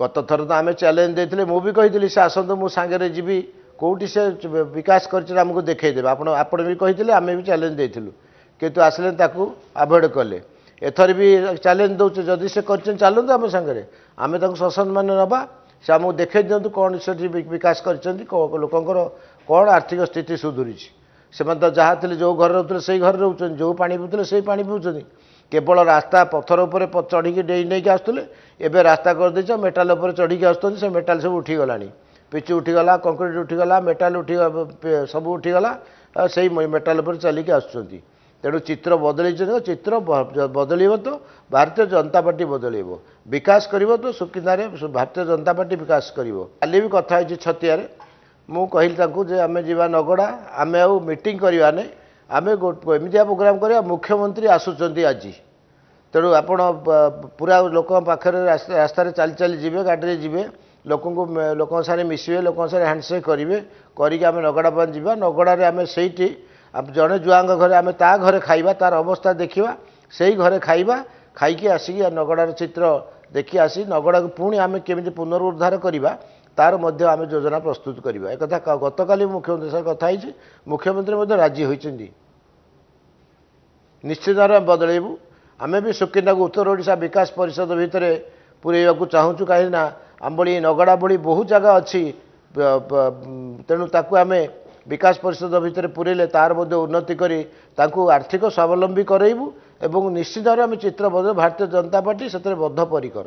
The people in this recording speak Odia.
ଗତ ଥର ତ ଆମେ ଚ୍ୟାଲେଞ୍ଜ ଦେଇଥିଲେ ମୁଁ ବି କହିଥିଲି ସେ ଆସନ୍ତୁ ମୁଁ ସାଙ୍ଗରେ ଯିବି କେଉଁଠି ସେ ବିକାଶ କରିଛି ଆମକୁ ଦେଖାଇଦେବେ ଆପଣ ଆପଣ ବି କହିଥିଲେ ଆମେ ବି ଚ୍ୟାଲେଞ୍ଜ ଦେଇଥିଲୁ କିନ୍ତୁ ଆସିଲେ ତାକୁ ଆଭଏଡ୍ କଲେ ଏଥର ବି ଚ୍ୟାଲେଞ୍ଜ ଦେଉଛୁ ଯଦି ସେ କରିଛନ୍ତି ଚାଲନ୍ତୁ ଆମ ସାଙ୍ଗରେ ଆମେ ତାଙ୍କୁ ସସନ୍ଦ ନେବା ସେ ଆମକୁ ଦେଖାଇ ଦିଅନ୍ତୁ କ'ଣ ସେଠି ବିକାଶ କରିଛନ୍ତି ଲୋକଙ୍କର କ'ଣ ଆର୍ଥିକ ସ୍ଥିତି ସୁଧୁରିଛି ସେମାନେ ତ ଯାହା ଥିଲେ ଯେଉଁ ଘରେ ରହୁଥିଲେ ସେଇ ଘରେ ରହୁଛନ୍ତି ଯେଉଁ ପାଣି ପିଉଥିଲେ ସେଇ ପାଣି ପିଉଛନ୍ତି କେବଳ ରାସ୍ତା ପଥର ଉପରେ ଚଢ଼ିକି ଡେଇଁ ନେଇକି ଆସୁଥିଲେ ଏବେ ରାସ୍ତା କରିଦେଇଛ ମେଟାଲ ଉପରେ ଚଢ଼ିକି ଆସୁଛନ୍ତି ସେ ମେଟାଲ ସବୁ ଉଠିଗଲାଣି ପିଚୁ ଉଠିଗଲା କଂକ୍ରିଟ ଉଠିଗଲା ମେଟାଲ ଉଠି ସବୁ ଉଠିଗଲା ସେଇ ମେଟାଲ ଉପରେ ଚାଲିକି ଆସୁଛନ୍ତି ତେଣୁ ଚିତ୍ର ବଦଳିଛନ୍ତି ଚିତ୍ର ବଦଳିବ ତ ଭାରତୀୟ ଜନତା ପାର୍ଟି ବଦଳିବ ବିକାଶ କରିବ ତ ସୁକିନ୍ଦାରେ ଭାରତୀୟ ଜନତା ପାର୍ଟି ବିକାଶ କରିବ କାଲି ବି କଥା ହେଇଛି ଛତିଆରେ ମୁଁ କହିଲି ତାଙ୍କୁ ଯେ ଆମେ ଯିବା ନଗଡ଼ା ଆମେ ଆଉ ମିଟିଂ କରିବା ନାହିଁ ଆମେ ଏମିତିଆ ପ୍ରୋଗ୍ରାମ୍ କରିବା ମୁଖ୍ୟମନ୍ତ୍ରୀ ଆସୁଛନ୍ତି ଆଜି ତେଣୁ ଆପଣ ପୁରା ଲୋକଙ୍କ ପାଖରେ ରାସ୍ତାରେ ଚାଲି ଚାଲି ଯିବେ ଗାଡ଼ିରେ ଯିବେ ଲୋକଙ୍କୁ ଲୋକଙ୍କ ସାଙ୍ଗରେ ମିଶିବେ ଲୋକଙ୍କ ସାଙ୍ଗରେ ହ୍ୟାଣ୍ଡସେକ୍ କରିବେ କରିକି ଆମେ ନଗଡ଼ା ପାଇଁ ଯିବା ନଗଡ଼ାରେ ଆମେ ସେଇଠି ଜଣେ ଜୁଆଙ୍କ ଘରେ ଆମେ ତା ଘରେ ଖାଇବା ତାର ଅବସ୍ଥା ଦେଖିବା ସେଇ ଘରେ ଖାଇବା ଖାଇକି ଆସିକି ନଗଡ଼ାର ଚିତ୍ର ଦେଖି ଆସି ନଗଡ଼ାକୁ ପୁଣି ଆମେ କେମିତି ପୁନରୁଦ୍ଧାର କରିବା ତା'ର ମଧ୍ୟ ଆମେ ଯୋଜନା ପ୍ରସ୍ତୁତ କରିବା ଏକଥା ଗତକାଲି ମୁଖ୍ୟମନ୍ତ୍ରୀ ସାର୍ କଥା ହେଇଛି ମୁଖ୍ୟମନ୍ତ୍ରୀ ମଧ୍ୟ ରାଜି ହୋଇଛନ୍ତି ନିଶ୍ଚିତ ଭାବରେ ଆମେ ବଦଳେଇବୁ ଆମେ ବି ସୁକିନ୍ଦାକୁ ଉତ୍ତର ଓଡ଼ିଶା ବିକାଶ ପରିଷଦ ଭିତରେ ପୁରେଇବାକୁ ଚାହୁଁଛୁ କାହିଁକିନା ଆମ ଭଳି ନଗଡ଼ା ଭଳି ବହୁ ଜାଗା ଅଛି ତେଣୁ ତାକୁ ଆମେ ବିକାଶ ପରିଷଦ ଭିତରେ ପୁରେଇଲେ ତା'ର ମଧ୍ୟ ଉନ୍ନତି କରି ତାଙ୍କୁ ଆର୍ଥିକ ସ୍ୱାବଲମ୍ବୀ କରାଇବୁ ଏବଂ ନିଶ୍ଚିତ ଭାବରେ ଆମେ ଚିତ୍ର ବଦଳ ଭାରତୀୟ ଜନତା ପାର୍ଟି ସେଥିରେ ବଦ୍ଧ ପରିକର